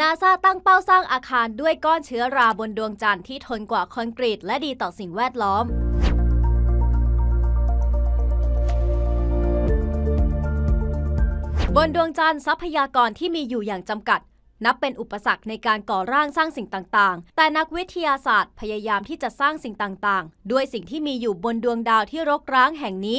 นาซาตั้งเป้าสร้างอาคารด้วยก้อนเชื้อราบนดวงจันทร์ที่ทนกว่าคอนกรีตและดีต่อสิ่งแวดล้อม บนดวงจันทร์ทรัพยากรที่มีอยู่อย่างจำกัด นับเป็นอุปสรรคในการก่อร่างสร้างสิ่งต่างๆ แต่นักวิทยาศาสตร์พยายามที่จะสร้างสิ่งต่างๆด้วยสิ่งที่มีอยู่บนดวงดาวที่รกร้างแห่งนี้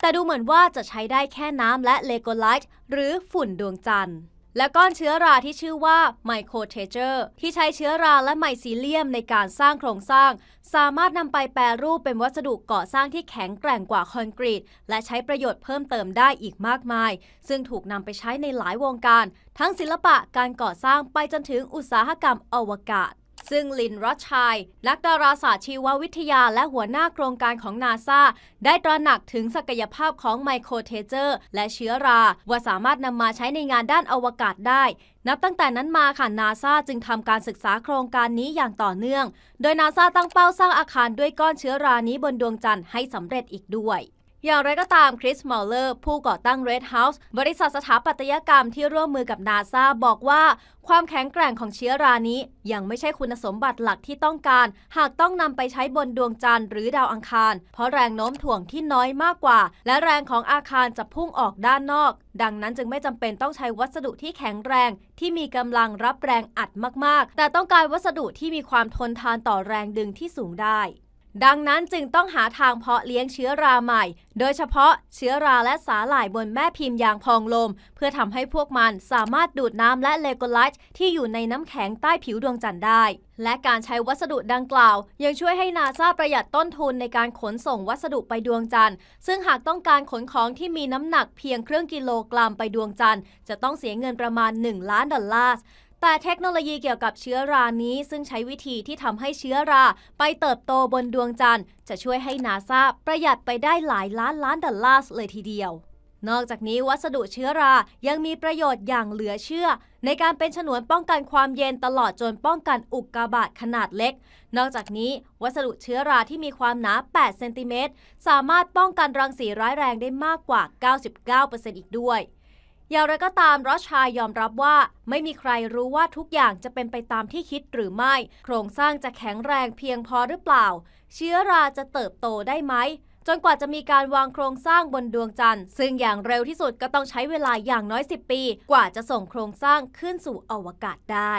แต่ดูเหมือนว่าจะใช้ได้แค่น้ำและเลโกไลท์หรือฝุ่นดวงจันทร์และก้อนเชื้อราที่ชื่อว่าไมโครเทเจอร์ที่ใช้เชื้อราและไมซีเลียมในการสร้างโครงสร้าง สามารถนำไปแปรรูปเป็นวัสดุก่อสร้างที่แข็งแกร่งกว่าคอนกรีต และใช้ประโยชน์เพิ่มเติมได้อีกมากมาย ซึ่งถูกนำไปใช้ในหลายวงการ ทั้งศิลปะการก่อสร้างไปจนถึงอุตสาหกรรมอวกาศซึ่งลินรอชัยนักดาราศาสตร์ชีววิทยาและหัวหน้าโครงการของนาซาได้ตระหนักถึงศักยภาพของไมโครเทเจอร์ และเชื้อรา ว่าสามารถนำมาใช้ในงานด้านอวกาศได้ นับตั้งแต่นั้นมาค่ะนาซาจึงทำการศึกษาโครงการนี้อย่างต่อเนื่อง โดยนาซาตั้งเป้าสร้างอาคารด้วยก้อนเชื้อรานี้บนดวงจันทร์ให้สำเร็จอีกด้วยอย่างไรก็ตามคริสมอลเลอร์ผู้ก่อตั้ง Red House บริษัทสถาปัตยกรรมที่ร่วมมือกับนาซาบอกว่า ความแข็งแกร่งของเชื้อรานี้ ยังไม่ใช่คุณสมบัติหลักที่ต้องการ หากต้องนำไปใช้บนดวงจันทร์หรือดาวอังคาร เพราะแรงโน้มถ่วงที่น้อยมากกว่า และแรงของอาคารจะพุ่งออกด้านนอก ดังนั้นจึงไม่จำเป็นต้องใช้วัสดุที่แข็งแรงที่มีกำลังรับแรงอัดมาก ๆ แต่ต้องการวัสดุที่มีความทนทานต่อแรงดึงที่สูงได้ดังนั้นจึงต้องหาทางเพาะเลี้ยงเชื้อราใหม่ โดยเฉพาะเชื้อราและสาหร่ายบนแม่พิมพ์ยางพองลม เพื่อทำให้พวกมันสามารถดูดน้ำและเลโกไลท์ที่อยู่ในน้ำแข็งใต้ผิวดวงจันทร์ได้ และการใช้วัสดุดังกล่าว ยังช่วยให้นาซาประหยัดต้นทุนในการขนส่งวัสดุไปดวงจันทร์ ซึ่งหากต้องการขนของที่มีน้ำหนักเพียงครึ่งกิโลกรัมไปดวงจันทร์จะต้องเสียเงินประมาณ 1 ล้านดอลลาร์แต่เทคโนโลยีเกี่ยวกับเชื้อรานี้ซึ่งใช้วิธีที่ทำให้เชื้อราไปเติบโตบนดวงจันทร์จะช่วยให้นาซาประหยัดไปได้หลายล้านล้านดอลลาร์เลยทีเดียว นอกจากนี้วัสดุเชื้อรายังมีประโยชน์อย่างเหลือเชื่อ ในการเป็นฉนวนป้องกันความเย็นตลอดจนป้องกันอุกกาบาตขนาดเล็ก นอกจากนี้ วัสดุเชื้อราที่มีความหนา8เซนติเมตรสามารถป้องกันรังสีร้ายแรงได้มากกว่า 99%อีกด้วยอย่างไรก็ตามรอชายอมรับว่า ไม่มีใครรู้ว่าทุกอย่างจะเป็นไปตามที่คิดหรือไม่ โครงสร้างจะแข็งแรงเพียงพอหรือเปล่า เชื้อราจะเติบโตได้ไหม จนกว่าจะมีการวางโครงสร้างบนดวงจันทร์ซึ่งอย่างเร็วที่สุดก็ต้องใช้เวลาอย่างน้อย10ปีกว่าจะส่งโครงสร้างขึ้นสู่อวกาศได้